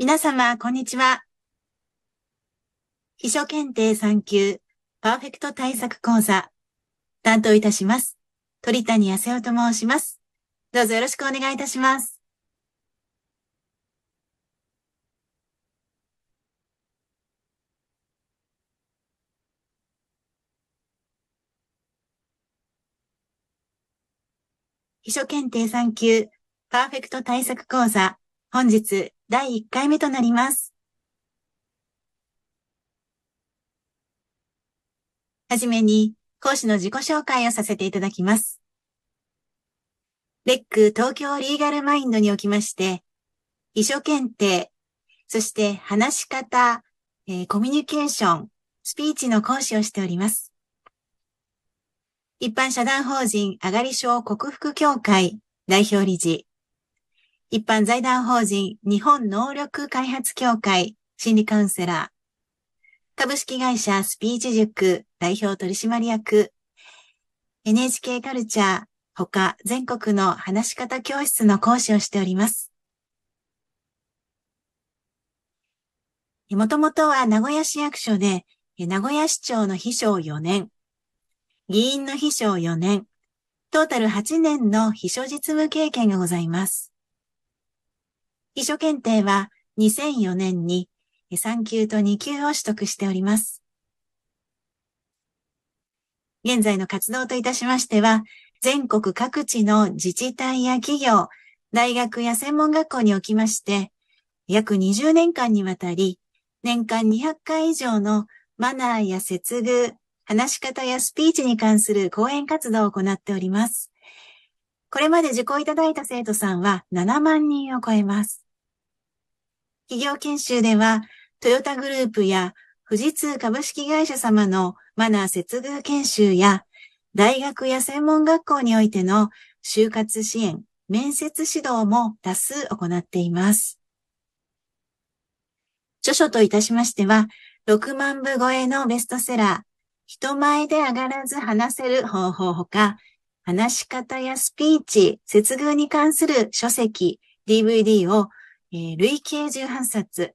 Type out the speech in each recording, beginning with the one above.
皆様、こんにちは。秘書検定3級パーフェクト対策講座、担当いたします。鳥谷康夫と申します。どうぞよろしくお願いいたします。秘書検定3級パーフェクト対策講座本日第1回目となります。はじめに講師の自己紹介をさせていただきます。レック東京リーガルマインドにおきまして、遺書検定、そして話し方、えー、コミュニケーション、スピーチの講師をしております。一般社団法人あがり症克服協会代表理事、一般財団法人日本能力開発協会心理カウンセラー、株式会社スピーチ塾代表取締役、NHK カルチャー、他全国の話し方教室の講師をしております。もともとは名古屋市役所で、名古屋市長の秘書を4年、議員の秘書を4年、トータル8年の秘書実務経験がございます。秘書検定は2004年に3級と2級を取得しております。現在の活動といたしましては、全国各地の自治体や企業、大学や専門学校におきまして、約20年間にわたり、年間200回以上のマナーや接遇、話し方やスピーチに関する講演活動を行っております。これまで受講いただいた生徒さんは7万人を超えます。企業研修では、トヨタグループや富士通株式会社様のマナー接遇研修や、大学や専門学校においての就活支援、面接指導も多数行っています。著書といたしましては、6万部超えのベストセラー、人前で上がらず話せる方法ほか、話し方やスピーチ、接遇に関する書籍、DVD を、えー、累計18冊、え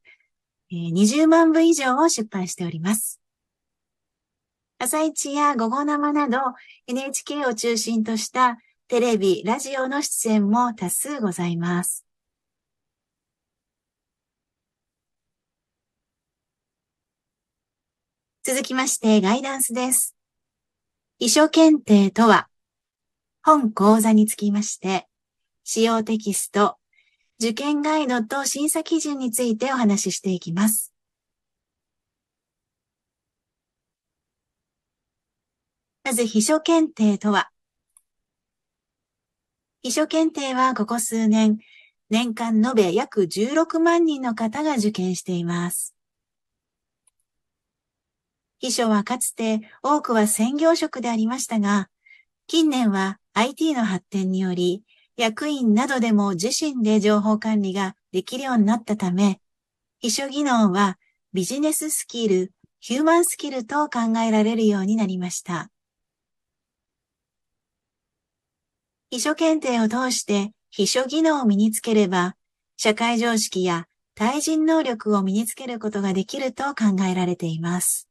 ー、20万部以上を出版しております。朝一や午後生など NHK を中心としたテレビ、ラジオの出演も多数ございます。続きまして、ガイダンスです。遺書検定とは、本講座につきまして、使用テキスト、受験ガイドと審査基準についてお話ししていきます。まず、秘書検定とは、秘書検定はここ数年、年間延べ約16万人の方が受験しています。秘書はかつて多くは専業職でありましたが、近年は IT の発展により、役員などでも自身で情報管理ができるようになったため、秘書技能はビジネススキル、ヒューマンスキルと考えられるようになりました。秘書検定を通して秘書技能を身につければ、社会常識や対人能力を身につけることができると考えられています。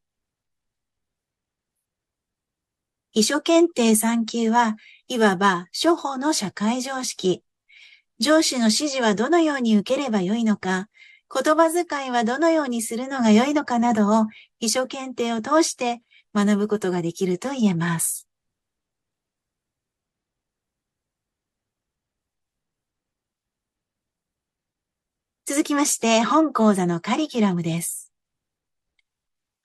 遺書検定3級はいわば処方の社会常識。上司の指示はどのように受ければよいのか、言葉遣いはどのようにするのがよいのかなどを遺書検定を通して学ぶことができると言えます。続きまして、本講座のカリキュラムです。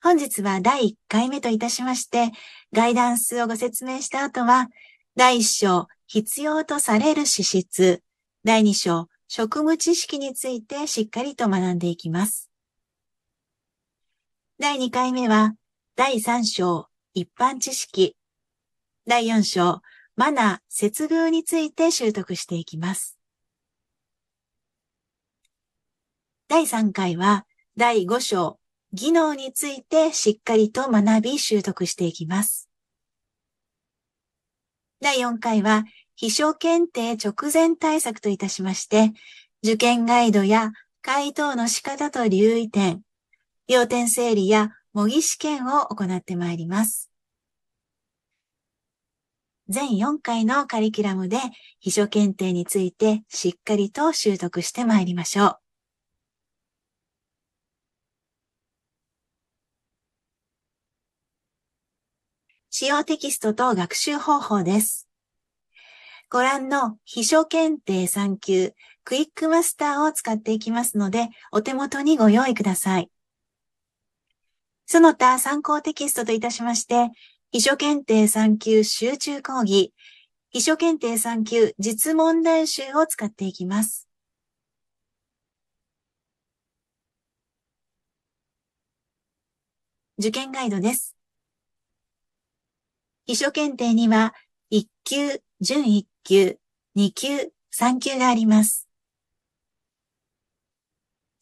本日は第1回目といたしまして、ガイダンスをご説明した後は、第1章、必要とされる資質、第2章、職務知識についてしっかりと学んでいきます。第2回目は、第3章、一般知識、第4章、マナー、接遇について習得していきます。第3回は、第5章、技能についてしっかりと学び、習得していきます。第4回は、秘書検定直前対策といたしまして、受験ガイドや回答の仕方と留意点、要点整理や模擬試験を行ってまいります。全4回のカリキュラムで秘書検定についてしっかりと習得してまいりましょう。使用テキストと学習方法です。ご覧の秘書検定3級、クイックマスターを使っていきますので、お手元にご用意ください。その他参考テキストといたしまして、秘書検定3級集中講義、秘書検定3級実問題集を使っていきます。受験ガイドです。秘書検定には、1級、準1級、2級、3級があります。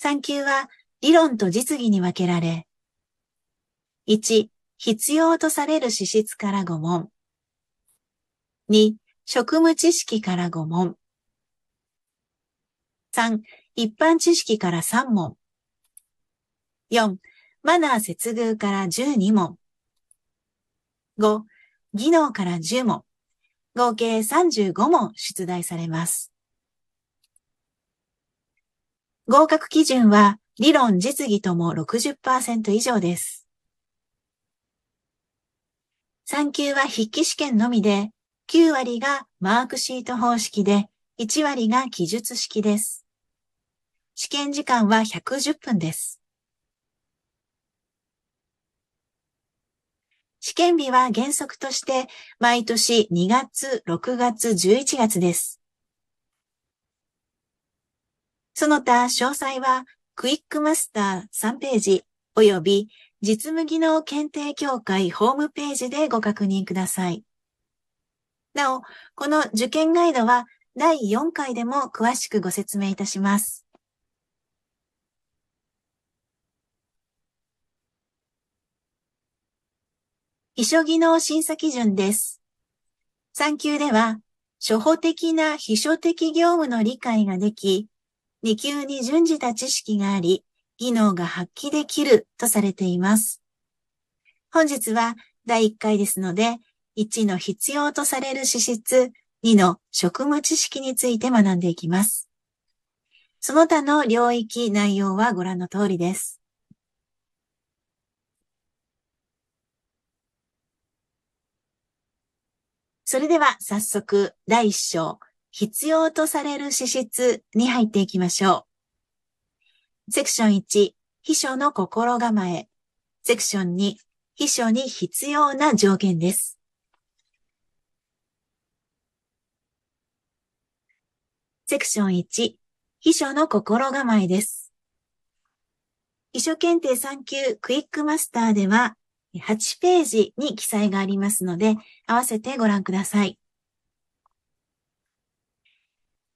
3級は理論と実技に分けられ、1、必要とされる資質から5問。2、職務知識から5問。3、一般知識から3問。4、マナー接遇から12問。5、技能から10問、合計35問出題されます。合格基準は理論実技とも60%以上です。3級は筆記試験のみで、9割がマークシート方式で、1割が記述式です。試験時間は110分です。試験日は原則として毎年2月、6月、11月です。その他詳細はクイックマスター3ページ及び実務技能検定協会ホームページでご確認ください。なお、この受験ガイドは第4回でも詳しくご説明いたします。秘書技能審査基準です。3級では、初歩的な秘書的業務の理解ができ、2級に準じた知識があり、技能が発揮できるとされています。本日は第1回ですので、1の必要とされる資質、2の職務知識について学んでいきます。その他の領域内容はご覧の通りです。それでは早速、第1章、必要とされる資質に入っていきましょう。セクション1、秘書の心構え。セクション2、秘書に必要な条件です。セクション1、秘書の心構えです。秘書検定3級クイックマスターでは、8ページに記載がありますので、合わせてご覧ください。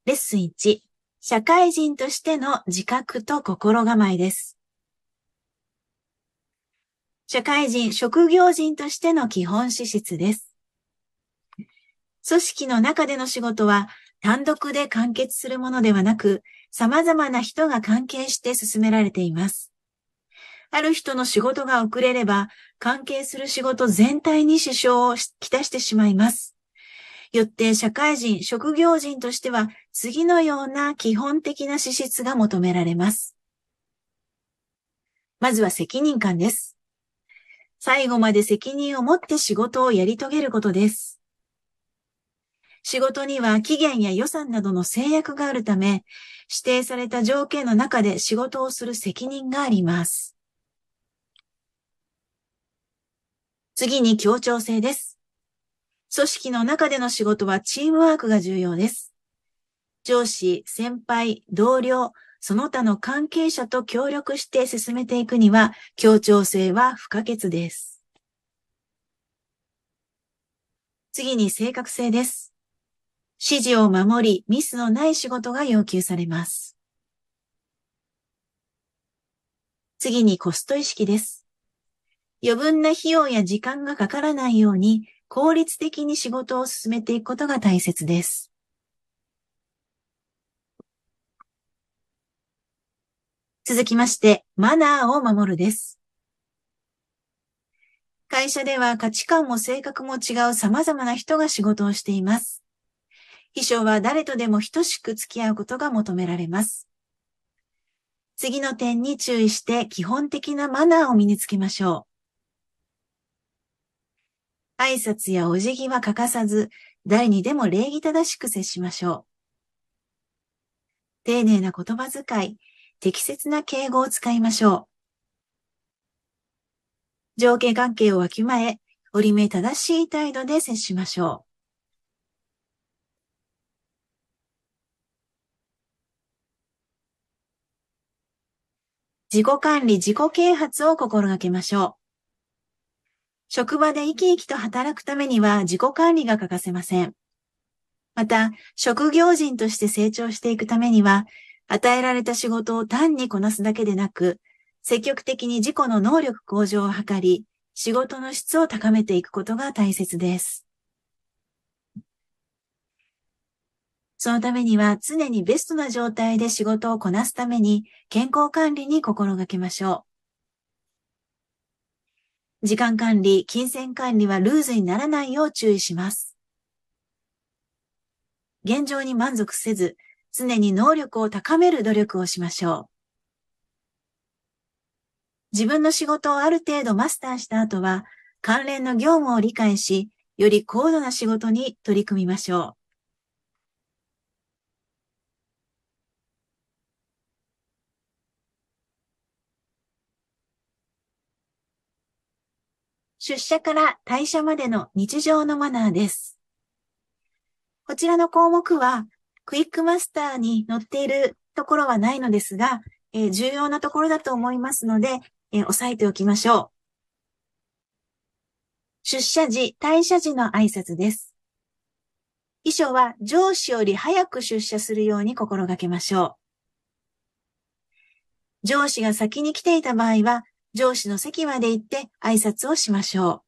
レッスン1、社会人としての自覚と心構えです。社会人、職業人としての基本資質です。組織の中での仕事は単独で完結するものではなく、様々な人が関係して進められています。ある人の仕事が遅れれば、関係する仕事全体に支障をきたしてしまいます。よって社会人、職業人としては次のような基本的な資質が求められます。まずは責任感です。最後まで責任を持って仕事をやり遂げることです。仕事には期限や予算などの制約があるため、指定された条件の中で仕事をする責任があります。次に協調性です。組織の中での仕事はチームワークが重要です。上司、先輩、同僚、その他の関係者と協力して進めていくには、協調性は不可欠です。次に正確性です。指示を守り、ミスのない仕事が要求されます。次にコスト意識です。余分な費用や時間がかからないように効率的に仕事を進めていくことが大切です。続きまして、マナーを守るです。会社では価値観も性格も違う様々な人が仕事をしています。秘書は誰とでも等しく付き合うことが求められます。次の点に注意して基本的なマナーを身につけましょう。挨拶やお辞儀は欠かさず、誰にでも礼儀正しく接しましょう。丁寧な言葉遣い、適切な敬語を使いましょう。上下関係をわきまえ、折り目正しい態度で接しましょう。自己管理、自己啓発を心がけましょう。職場で生き生きと働くためには自己管理が欠かせません。また、職業人として成長していくためには、与えられた仕事を単にこなすだけでなく、積極的に自己の能力向上を図り、仕事の質を高めていくことが大切です。そのためには常にベストな状態で仕事をこなすために健康管理に心がけましょう。時間管理、金銭管理はルーズにならないよう注意します。現状に満足せず、常に能力を高める努力をしましょう。自分の仕事をある程度マスターした後は、関連の業務を理解し、より高度な仕事に取り組みましょう。出社から退社までの日常のマナーです。こちらの項目は、クイックマスターに載っているところはないのですが、えー、重要なところだと思いますので、えー、押さえておきましょう。出社時、退社時の挨拶です。衣装は上司より早く出社するように心がけましょう。上司が先に来ていた場合は、上司の席まで行って挨拶をしましょ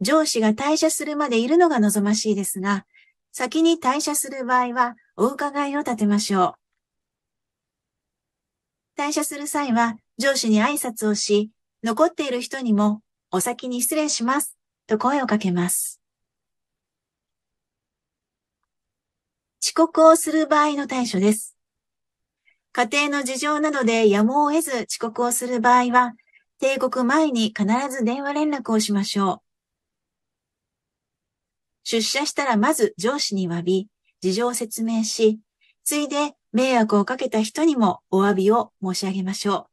う。上司が退社するまでいるのが望ましいですが、先に退社する場合はお伺いを立てましょう。退社する際は上司に挨拶をし、残っている人にもお先に失礼しますと声をかけます。遅刻をする場合の対処です。家庭の事情などでやむを得ず遅刻をする場合は、定刻前に必ず電話連絡をしましょう。出社したらまず上司に詫び、事情を説明し、ついで迷惑をかけた人にもお詫びを申し上げましょ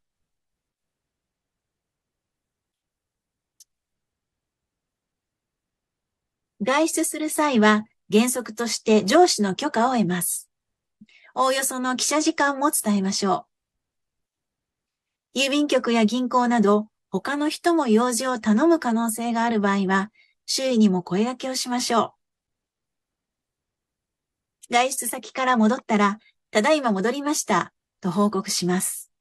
う。外出する際は原則として上司の許可を得ます。おおよその記者時間も伝えましょう。郵便局や銀行など、他の人も用事を頼む可能性がある場合は、周囲にも声掛けをしましょう。外出先から戻ったら、ただいま戻りました、と報告します。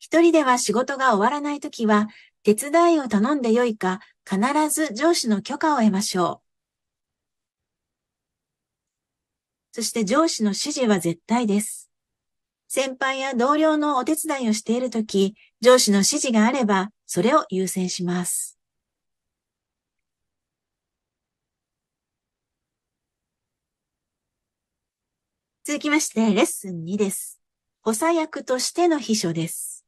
一人では仕事が終わらないときは、手伝いを頼んでよいか、必ず上司の許可を得ましょう。そして上司の指示は絶対です。先輩や同僚のお手伝いをしているとき、上司の指示があれば、それを優先します。続きまして、レッスン2です。補佐役としての秘書です。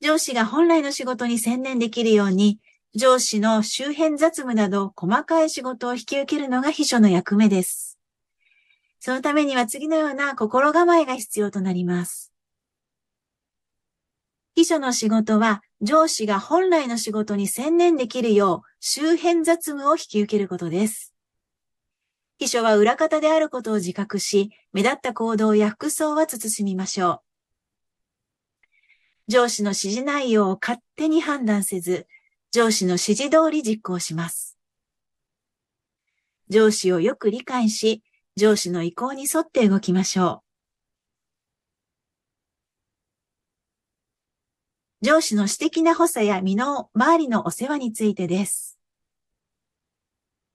上司が本来の仕事に専念できるように、上司の周辺雑務など細かい仕事を引き受けるのが秘書の役目です。そのためには次のような心構えが必要となります。秘書の仕事は上司が本来の仕事に専念できるよう周辺雑務を引き受けることです。秘書は裏方であることを自覚し、目立った行動や服装は慎みましょう。上司の指示内容を勝手に判断せず、上司の指示通り実行します。上司をよく理解し、上司の意向に沿って動きましょう。上司の私的な補佐や身の周りのお世話についてです。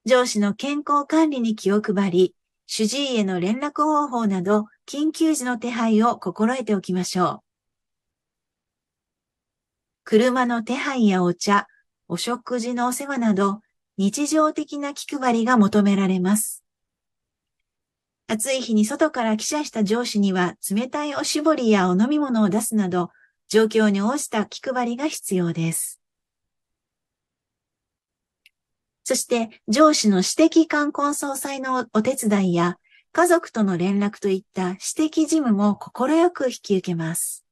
上司の健康管理に気を配り、主治医への連絡方法など緊急時の手配を心得ておきましょう。車の手配やお茶、お食事のお世話など、日常的な気配りが求められます。暑い日に外から記者した上司には冷たいおしぼりやお飲み物を出すなど、状況に応じた気配りが必要です。そして、上司の私的冠婚葬祭のお手伝いや、家族との連絡といった私的事務も快く引き受けます。